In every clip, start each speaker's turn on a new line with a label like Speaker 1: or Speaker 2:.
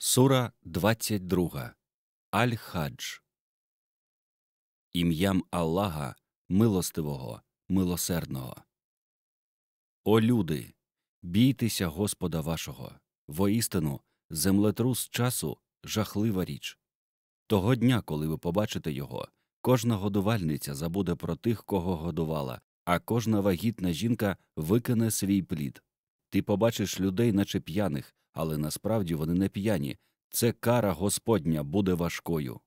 Speaker 1: Сура 22. Аль-Хадж. Ім'ям Аллаха милостивого, милосердного. О люди, бійтеся Господа вашого. Воістину, землетрус часу жахлива річ. Того дня, коли ви побачите його, кожна годувальниця забуде про тих, кого годувала, а кожна вагітна жінка викине свій плід. Ти побачиш людей, наче п'яних, але насправді вони не п'яні. Це кара Господня буде важкою.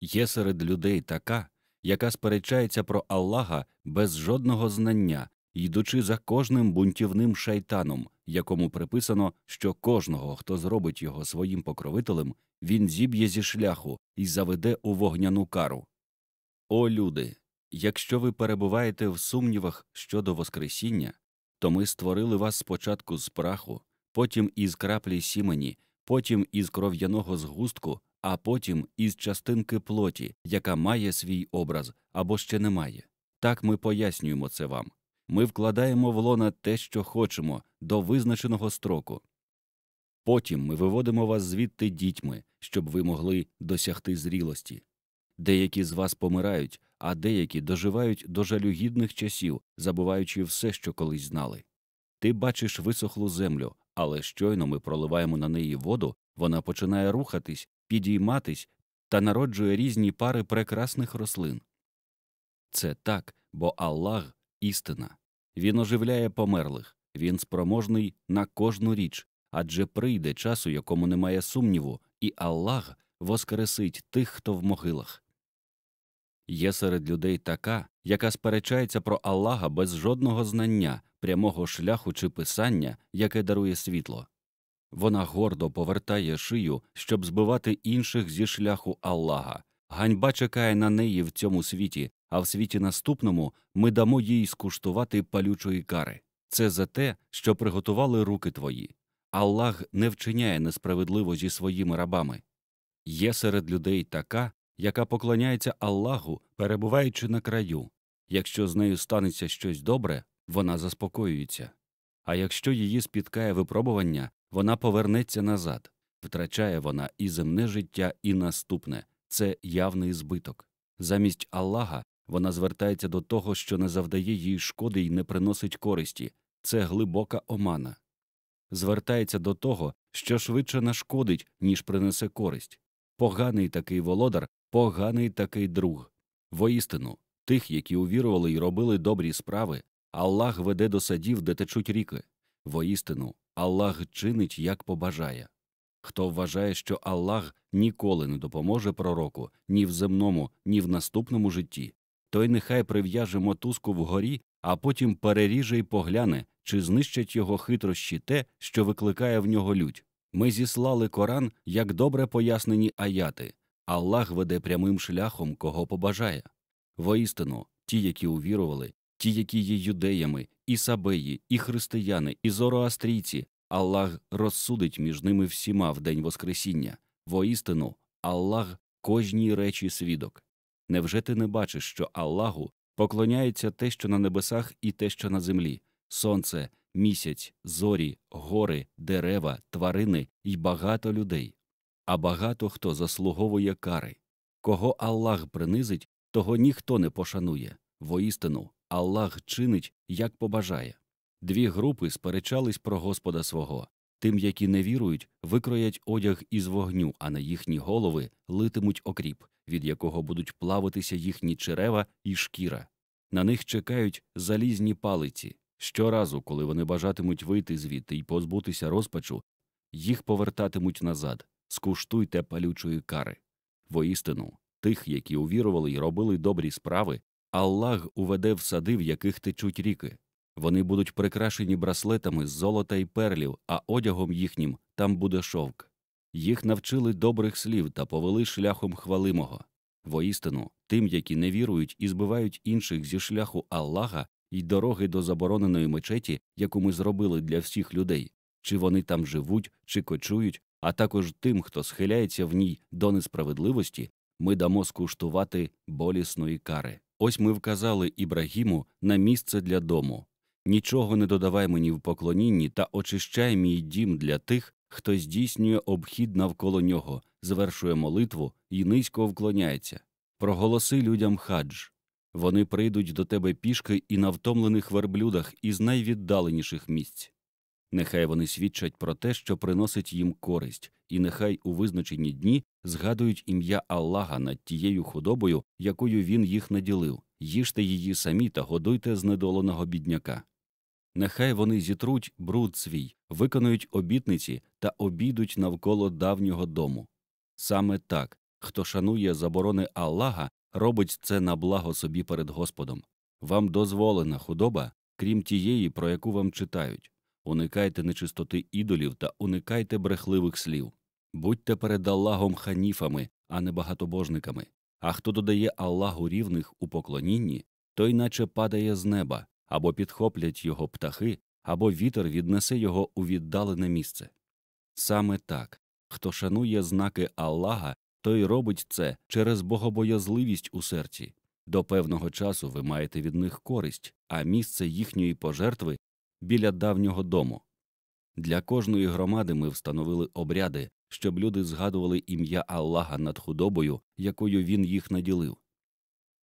Speaker 1: Є серед людей така, яка сперечається про Аллаха без жодного знання, йдучи за кожним бунтівним шайтаном, якому приписано, що кожного, хто зробить його своїм покровителем, він зіб'є зі шляху і заведе у вогняну кару. О люди! Якщо ви перебуваєте в сумнівах щодо Воскресіння, то ми створили вас спочатку з праху, потім із краплі сімені, потім із кров'яного згустку, а потім із частинки плоті, яка має свій образ або ще не має. Так ми пояснюємо це вам. Ми вкладаємо в лона те, що хочемо, до визначеного строку. Потім ми виводимо вас звідти дітьми, щоб ви могли досягти зрілості. Деякі з вас помирають, а деякі доживають до жалюгідних часів, забуваючи все, що колись знали. Ти бачиш висохлу землю, але щойно ми проливаємо на неї воду, вона починає рухатись, підійматись та народжує різні пари прекрасних рослин. Це так, бо Аллах істина. Він оживляє померлих, він спроможний на кожну річ, адже прийде час, у якому немає сумніву, і Аллах воскресить тих, хто в могилах. Є серед людей така, яка сперечається про Аллаха без жодного знання, прямого шляху чи писання, яке дарує світло. Вона гордо повертає шию, щоб збивати інших зі шляху Аллаха. Ганьба чекає на неї в цьому світі, а в світі наступному ми дамо їй скуштувати палючої кари. Це за те, що приготували руки твої. Аллах не вчиняє несправедливо зі своїми рабами. Є серед людей така, яка поклоняється Аллаху, перебуваючи на краю. Якщо з нею станеться щось добре, вона заспокоюється. А якщо її спіткає випробування, вона повернеться назад, втрачає вона і земне життя, і наступне це явний збиток. Замість Аллаха вона звертається до того, що не завдає їй шкоди і не приносить користі це глибока омана. Звертається до того, що швидше нашкодить, ніж принесе користь. Поганий такий володар поганий такий друг. Воістину, тих, які увірували і робили добрі справи, Аллах веде до садів, де течуть ріки. Воістину, Аллах чинить, як побажає. Хто вважає, що Аллах ніколи не допоможе пророку ні в земному, ні в наступному житті, той нехай прив'яже мотузку вгорі, а потім переріже й погляне, чи знищать його хитрощі те, що викликає в нього лють. Ми зіслали Коран як добре пояснені аяти, Аллах веде прямим шляхом, кого побажає. Воістину, ті, які увірували, ті, які є юдеями, і сабеї, і християни, і зороастрійці, Аллах розсудить між ними всіма в день Воскресіння. Воістину, Аллах кожній речі свідок. Невже ти не бачиш, що Аллаху поклоняється те, що на небесах, і те, що на землі сонце, місяць, зорі, гори, дерева, тварини і багато людей? а багато хто заслуговує кари. Кого Аллах принизить, того ніхто не пошанує. Воістину, Аллах чинить, як побажає. Дві групи сперечались про Господа свого. Тим, які не вірують, викроять одяг із вогню, а на їхні голови литимуть окріп, від якого будуть плавитися їхні черева і шкіра. На них чекають залізні палиці. Щоразу, коли вони бажатимуть вийти звідти і позбутися розпачу, їх повертатимуть назад, скуштуйте палючої кари. Воістину, тих, які увірували й робили добрі справи, Аллах уведе в сади, в яких течуть ріки. Вони будуть прикрашені браслетами з золота й перлів, а одягом їхнім там буде шовк. Їх навчили добрих слів та повели шляхом хвалимого. Воістину, тим, які не вірують і збивають інших зі шляху Аллаха й дороги до забороненої мечеті, яку ми зробили для всіх людей, чи вони там живуть, чи кочують, а також тим, хто схиляється в ній до несправедливості, ми дамо скуштувати болісної кари. Ось ми вказали Ібрагіму на місце для дому. Нічого не додавай мені в поклонінні та очищай мій дім для тих, хто здійснює обхід навколо нього, звершує молитву і низько вклоняється. Проголоси людям хадж. Вони прийдуть до тебе пішки і на втомлених верблюдах із найвіддаленіших місць. Нехай вони свідчать про те, що приносить їм користь, і нехай у визначені дні згадують ім'я Аллаха над тією худобою, якою він їх наділив, їжте її самі та годуйте знедоленого бідняка. Нехай вони зітруть бруд свій, виконують обітниці та обійдуть навколо давнього дому. Саме так, хто шанує заборони Аллаха, робить це на благо собі перед Господом. Вам дозволена худоба, крім тієї, про яку вам читають уникайте нечистоти ідолів та уникайте брехливих слів. Будьте перед Аллахом ханіфами, а не багатобожниками. А хто додає Аллаху рівних у поклонінні, той наче падає з неба, або підхоплять його птахи, або вітер віднесе його у віддалене місце. Саме так хто шанує знаки Аллаха, той робить це через богобоязливість у серці. До певного часу ви маєте від них користь, а місце їхньої пожертви біля давнього дому. Для кожної громади ми встановили обряди, щоб люди згадували ім'я Аллаха над худобою, якою він їх наділив.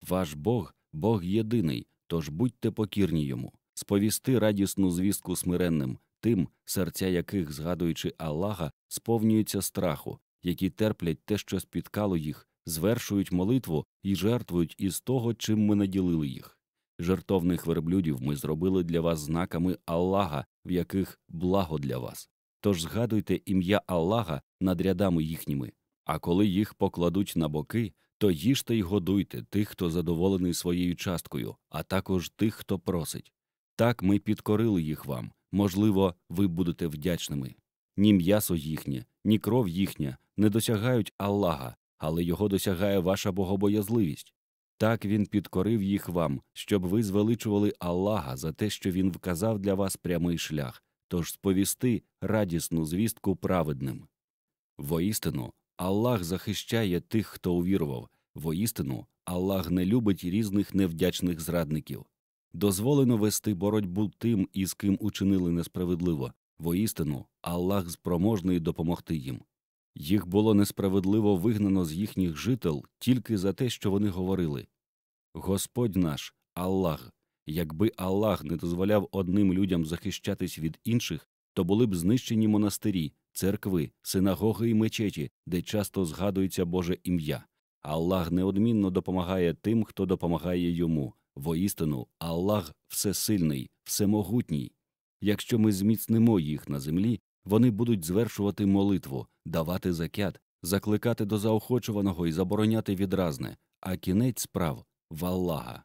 Speaker 1: Ваш Бог Бог єдиний, тож будьте покірні йому, сповісти радісну звістку смиренним, тим, серця яких, згадуючи Аллаха, сповнюються страху, які терплять те, що спіткало їх, звершують молитву і жертвують із того, чим ми наділили їх. Жертовних верблюдів ми зробили для вас знаками Аллаха, в яких благо для вас. Тож згадуйте ім'я Аллаха над рядами їхніми, а коли їх покладуть на боки, то їжте й годуйте тих, хто задоволений своєю часткою, а також тих, хто просить. Так ми підкорили їх вам. Можливо, ви будете вдячними. Ні м'ясо їхнє, ні кров їхня не досягають Аллаха, але його досягає ваша богобоязливість. Так він підкорив їх вам, щоб ви звеличували Аллаха за те, що він вказав для вас прямий шлях, тож сповісти радісну звістку праведним. Воістину, Аллах захищає тих, хто увірував, воістину, Аллах не любить різних невдячних зрадників. Дозволено вести боротьбу тим, із ким учинили несправедливо, воістину, Аллах спроможний допомогти їм. Їх було несправедливо вигнано з їхніх жител тільки за те, що вони говорили Господь наш, Аллах. Якби Аллах не дозволяв одним людям захищатись від інших, то були б знищені монастирі, церкви, синагоги і мечеті, де часто згадується Боже ім'я. Аллах неодмінно допомагає тим, хто допомагає йому. Воістину, Аллах всесильний, всемогутній. Якщо ми зміцнимо їх на землі, вони будуть звершувати молитву, давати закят, закликати до заохочуваного і забороняти відразне, а кінець справ в Аллаха.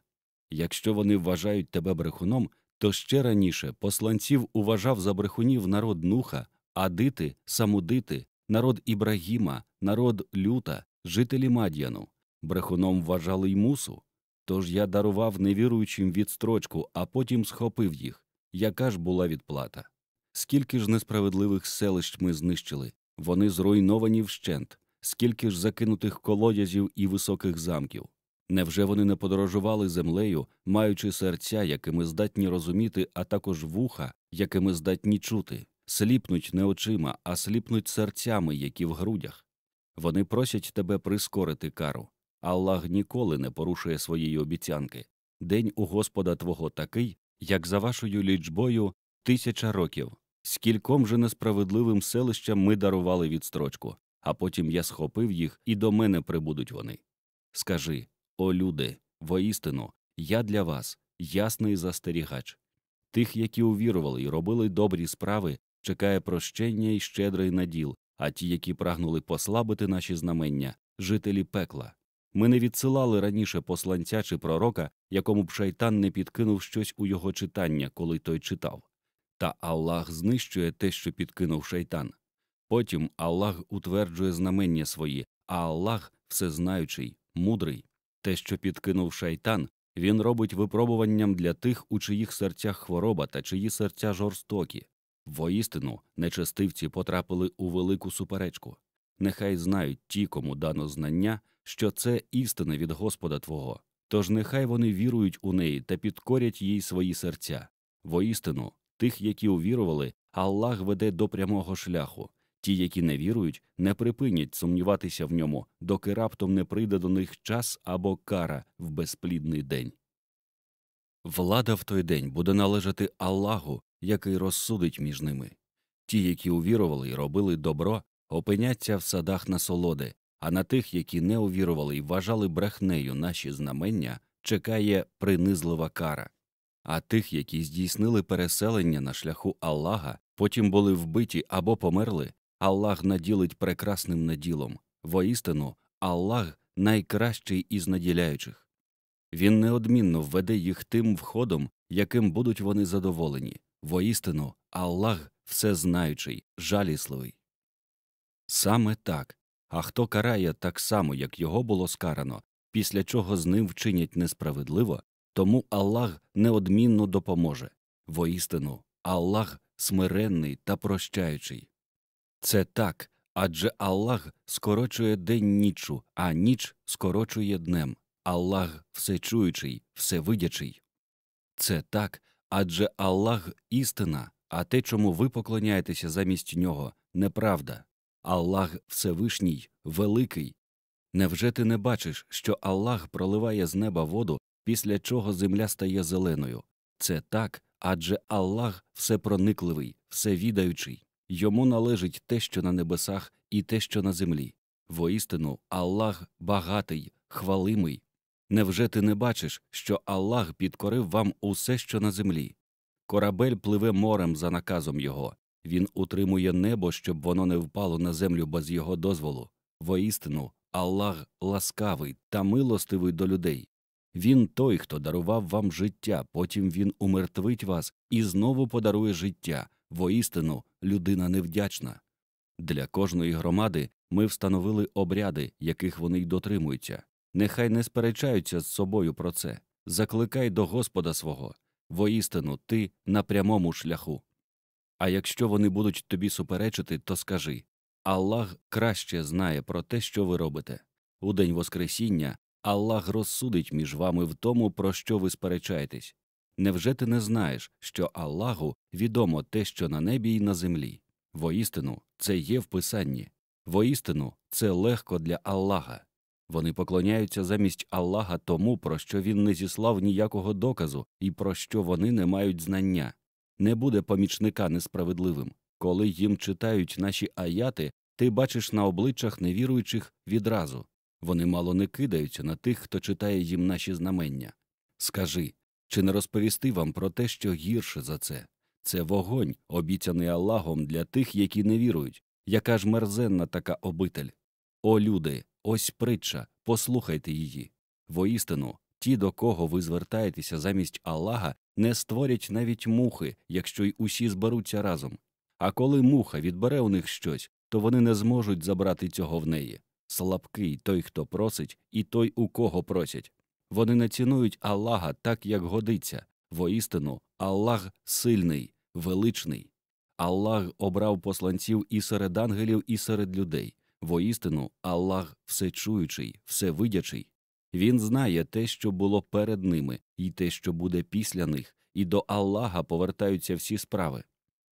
Speaker 1: Якщо вони вважають тебе брехуном, то ще раніше посланців уважав за брехунів народ Нуха, Адити, Самудити, народ Ібрагіма, народ Люта, жителі Мад'яну. Брехуном вважали й мусу. Тож я дарував невіруючим відстрочку, а потім схопив їх. Яка ж була відплата? Скільки ж несправедливих селищ ми знищили, вони зруйновані вщент, скільки ж закинутих колодязів і високих замків. Невже вони не подорожували землею, маючи серця, якими здатні розуміти, а також вуха, якими здатні чути, сліпнуть не очима, а сліпнуть серцями, які в грудях? Вони просять тебе прискорити кару. Аллах ніколи не порушує своєї обіцянки. День у Господа Твого такий, як за вашою лічбою, тисяча років. Скільком же несправедливим селищам ми дарували відстрочку, а потім я схопив їх, і до мене прибудуть вони. Скажи, о люди, воістину, я для вас, ясний застерігач. Тих, які увірували і робили добрі справи, чекає прощення і щедрий наділ, а ті, які прагнули послабити наші знамення, жителі пекла. Ми не відсилали раніше посланця чи пророка, якому б шайтан не підкинув щось у його читання, коли той читав. Та Аллах знищує те, що підкинув шайтан. Потім Аллах утверджує знамення свої, а Аллах всезнаючий, мудрий. Те, що підкинув шайтан, він робить випробуванням для тих, у чиїх серцях хвороба та чиї серця жорстокі. Воістину, нечестивці потрапили у велику суперечку. Нехай знають ті, кому дано знання, що це істина від Господа Твого. Тож нехай вони вірують у неї та підкорять їй свої серця. Воістину, Тих, які увірували, Аллах веде до прямого шляху. Ті, які не вірують, не припинять сумніватися в ньому, доки раптом не прийде до них час або кара в безплідний день. Влада в той день буде належати Аллаху, який розсудить між ними. Ті, які увірували і робили добро, опиняться в садах насолоди, а на тих, які не увірували і вважали брехнею наші знамення, чекає принизлива кара а тих, які здійснили переселення на шляху Аллаха, потім були вбиті або померли, Аллах наділить прекрасним наділом. Воістину, Аллах найкращий із наділяючих. Він неодмінно введе їх тим входом, яким будуть вони задоволені. Воістину, Аллах всезнаючий, жалісливий. Саме так. А хто карає так само, як його було скарано, після чого з ним вчинять несправедливо, тому Аллах неодмінно допоможе. Воістину, Аллах смиренний та прощаючий. Це так адже Аллах скорочує день нічу, а ніч скорочує днем. Аллах всечуючий, всевидячий. Це так адже Аллах істина, а те, чому ви поклоняєтеся замість нього, неправда. Аллах Всевишній, великий. Невже ти не бачиш, що Аллах проливає з неба воду після чого земля стає зеленою. Це так, адже Аллах всепроникливий, всевідаючий. Йому належить те, що на небесах, і те, що на землі. Воістину, Аллах багатий, хвалимий. Невже ти не бачиш, що Аллах підкорив вам усе, що на землі? Корабель пливе морем за наказом його, він утримує небо, щоб воно не впало на землю без його дозволу. Воістину, Аллах ласкавий та милостивий до людей. Він той, хто дарував вам життя, потім він умертвить вас і знову подарує життя, воістину людина невдячна. Для кожної громади ми встановили обряди, яких вони й дотримуються. Нехай не сперечаються з собою про це. Закликай до Господа свого, воістину ти на прямому шляху. А якщо вони будуть тобі суперечити, то скажи Аллах краще знає про те, що ви робите. У день Воскресіння Аллах розсудить між вами в тому, про що ви сперечаєтесь. Невже ти не знаєш, що Аллаху відомо те, що на небі і на землі? Воістину, це є в Писанні. Воістину, це легко для Аллаха. Вони поклоняються замість Аллаха тому, про що він не зіслав ніякого доказу і про що вони не мають знання. Не буде помічника несправедливим. Коли їм читають наші аяти, ти бачиш на обличчях невіруючих відразу вони мало не кидаються на тих, хто читає їм наші знамення. Скажи чи не розповісти вам про те, що гірше за це? Це вогонь, обіцяний Аллахом для тих, які не вірують, яка ж мерзенна така обитель. О люди, ось притча, послухайте її. Воістину, ті, до кого ви звертаєтеся замість Аллаха, не створять навіть мухи, якщо й усі зберуться разом. А коли муха відбере у них щось, то вони не зможуть забрати цього в неї. Слабкий той, хто просить, і той, у кого просять. Вони не цінують Аллаха так, як годиться. Воістину, Аллах сильний, величний. Аллах обрав посланців і серед ангелів, і серед людей. Воістину, Аллах всечуючий, всевидячий. Він знає те, що було перед ними, і те, що буде після них, і до Аллаха повертаються всі справи.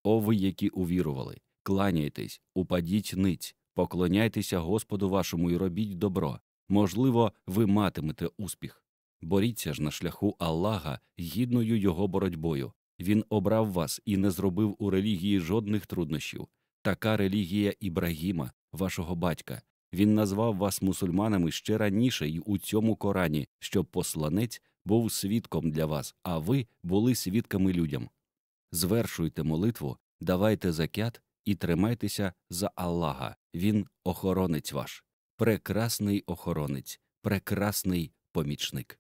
Speaker 1: О ви, які увірували, кланяйтесь, упадіть ниць. Поклоняйтеся Господу вашому і робіть добро. Можливо, ви матимете успіх. Боріться ж на шляху Аллаха гідною його боротьбою. Він обрав вас і не зробив у релігії жодних труднощів. Така релігія Ібрагіма, вашого батька. Він назвав вас мусульманами ще раніше і у цьому Корані, щоб посланець був свідком для вас, а ви були свідками людям. Звершуйте молитву, давайте закят і тримайтеся за Аллаха. Він охоронець ваш, прекрасний охоронець, прекрасний помічник.